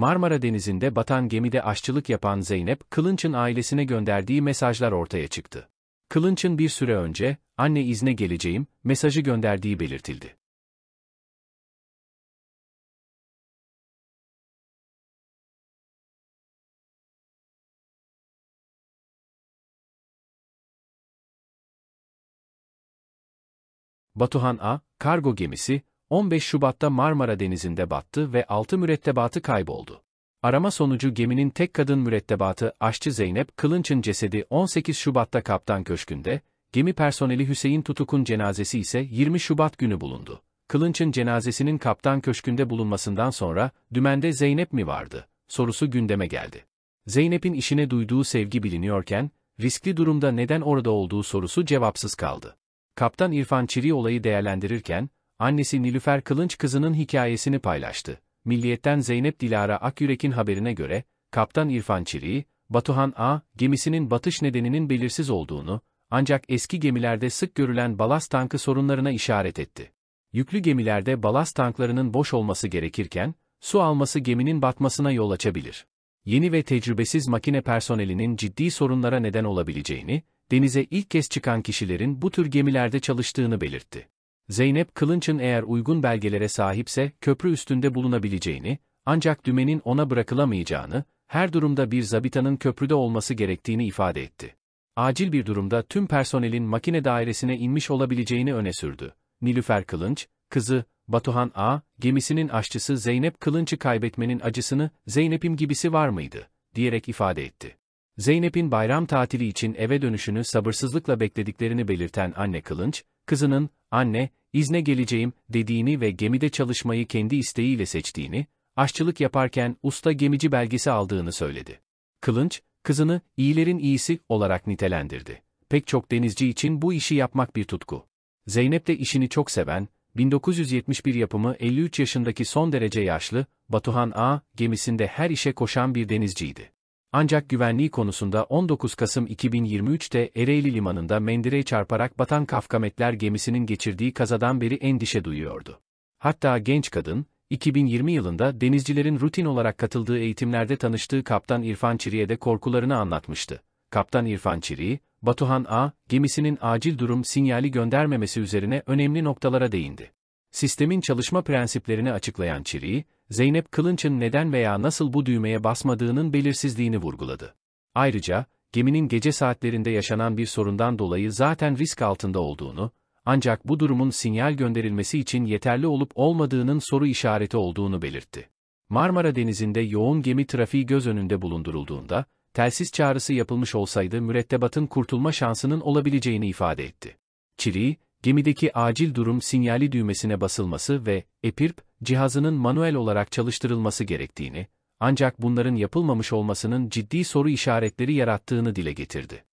Marmara Denizi'nde batan gemide aşçılık yapan Zeynep, Kılınç'ın ailesine gönderdiği mesajlar ortaya çıktı. Kılınç'ın bir süre önce, anne izne geleceğim, mesajı gönderdiği belirtildi. Batuhan A, kargo gemisi, 15 Şubat'ta Marmara Denizi'nde battı ve 6 mürettebatı kayboldu. Arama sonucu geminin tek kadın mürettebatı aşçı Zeynep Kılınç'ın cesedi 18 Şubat'ta Kaptan Köşkü'nde, gemi personeli Hüseyin Tutuk'un cenazesi ise 20 Şubat günü bulundu. Kılınç'ın cenazesinin Kaptan Köşkü'nde bulunmasından sonra, dümende Zeynep mi vardı? sorusu gündeme geldi. Zeynep'in işine duyduğu sevgi biliniyorken, riskli durumda neden orada olduğu sorusu cevapsız kaldı. Kaptan İrfan Çiri olayı değerlendirirken, annesi Nilüfer Kılınç kızının hikayesini paylaştı. Milliyet'ten Zeynep Dilara Akyürek'in haberine göre, Kaptan İrfan Çiriği, Batuhan A. gemisinin batış nedeninin belirsiz olduğunu, ancak eski gemilerde sık görülen balast tankı sorunlarına işaret etti. Yüklü gemilerde balast tanklarının boş olması gerekirken, su alması geminin batmasına yol açabilir. Yeni ve tecrübesiz makine personelinin ciddi sorunlara neden olabileceğini, denize ilk kez çıkan kişilerin bu tür gemilerde çalıştığını belirtti. Zeynep Kılınç'ın eğer uygun belgelere sahipse köprü üstünde bulunabileceğini, ancak dümenin ona bırakılamayacağını, her durumda bir zabitanın köprüde olması gerektiğini ifade etti. Acil bir durumda tüm personelin makine dairesine inmiş olabileceğini öne sürdü. Nilüfer Kılınç, kızı, Batuhan A, gemisinin aşçısı Zeynep Kılınç'ı kaybetmenin acısını Zeynep'im gibisi var mıydı, diyerek ifade etti. Zeynep'in bayram tatili için eve dönüşünü sabırsızlıkla beklediklerini belirten anne Kılınç, kızının, anne, İzne geleceğim dediğini ve gemide çalışmayı kendi isteğiyle seçtiğini, aşçılık yaparken usta gemici belgesi aldığını söyledi. Kılınç, kızını iyilerin iyisi olarak nitelendirdi. Pek çok denizci için bu işi yapmak bir tutku. Zeynep de işini çok seven, 1971 yapımı 53 yaşındaki son derece yaşlı, Batuhan A. gemisinde her işe koşan bir denizciydi. Ancak güvenliği konusunda 19 Kasım 2023'te Ereğli Limanı'nda mendireğe çarparak batan Kafkametler gemisinin geçirdiği kazadan beri endişe duyuyordu. Hatta genç kadın, 2020 yılında denizcilerin rutin olarak katıldığı eğitimlerde tanıştığı Kaptan İrfan Çiri'ye de korkularını anlatmıştı. Kaptan İrfan Çiri, Batuhan A, gemisinin acil durum sinyali göndermemesi üzerine önemli noktalara değindi. Sistemin çalışma prensiplerini açıklayan Çiri, Zeynep Kılınç'ın neden veya nasıl bu düğmeye basmadığının belirsizliğini vurguladı. Ayrıca, geminin gece saatlerinde yaşanan bir sorundan dolayı zaten risk altında olduğunu, ancak bu durumun sinyal gönderilmesi için yeterli olup olmadığının soru işareti olduğunu belirtti. Marmara Denizi'nde yoğun gemi trafiği göz önünde bulundurulduğunda, telsiz çağrısı yapılmış olsaydı mürettebatın kurtulma şansının olabileceğini ifade etti. Çileği, gemideki acil durum sinyali düğmesine basılması ve EPIRP, cihazının manuel olarak çalıştırılması gerektiğini, ancak bunların yapılmamış olmasının ciddi soru işaretleri yarattığını dile getirdi.